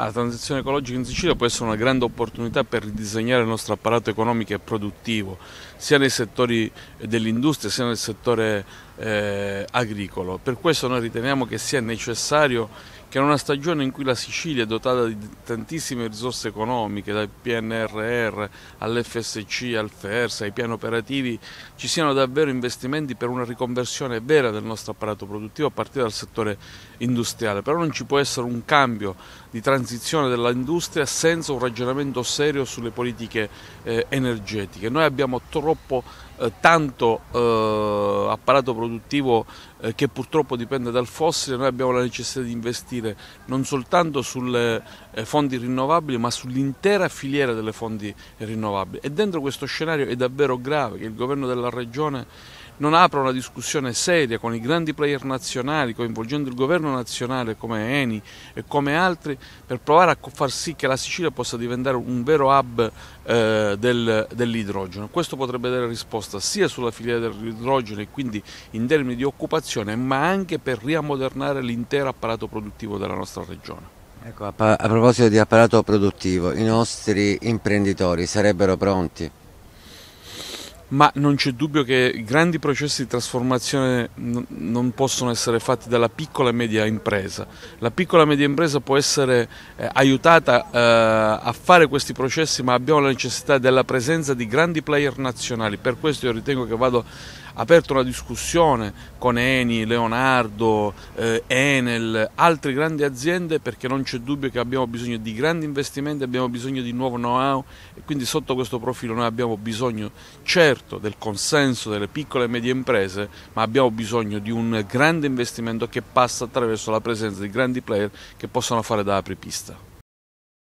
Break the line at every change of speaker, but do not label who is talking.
Ma la transizione ecologica in Sicilia può essere una grande opportunità per ridisegnare il nostro apparato economico e produttivo, sia nei settori dell'industria sia nel settore eh, agricolo. Per questo noi riteniamo che sia necessario che in una stagione in cui la Sicilia è dotata di tantissime risorse economiche, dal PNRR all'FSC, al FERS, ai piani operativi, ci siano davvero investimenti per una riconversione vera del nostro apparato produttivo a partire dal settore industriale. Però non ci può essere un cambio di transizione dell'industria senza un ragionamento serio sulle politiche eh, energetiche. Noi abbiamo troppo eh, tanto eh, apparato produttivo produttivo eh, che purtroppo dipende dal fossile, noi abbiamo la necessità di investire non soltanto sulle eh, eh fonti rinnovabili ma sull'intera filiera delle fonti rinnovabili e dentro questo scenario è davvero grave che il governo della regione non apra una discussione seria con i grandi player nazionali, coinvolgendo il governo nazionale come Eni e come altri, per provare a far sì che la Sicilia possa diventare un vero hub eh, del, dell'idrogeno. Questo potrebbe dare risposta sia sulla filiera dell'idrogeno e quindi in termini di occupazione, ma anche per riammodernare l'intero apparato produttivo della nostra regione. Ecco, a, a proposito di apparato produttivo, i nostri imprenditori sarebbero pronti? ma non c'è dubbio che grandi processi di trasformazione non possono essere fatti dalla piccola e media impresa. La piccola e media impresa può essere eh, aiutata eh, a fare questi processi, ma abbiamo la necessità della presenza di grandi player nazionali. Per questo io ritengo che vado aperto la discussione con Eni, Leonardo, eh, Enel, altre grandi aziende perché non c'è dubbio che abbiamo bisogno di grandi investimenti, abbiamo bisogno di nuovo know-how e quindi sotto questo profilo noi abbiamo bisogno certo del consenso delle piccole e medie imprese, ma abbiamo bisogno di un grande investimento che passa attraverso la presenza di grandi player che possano fare da apripista.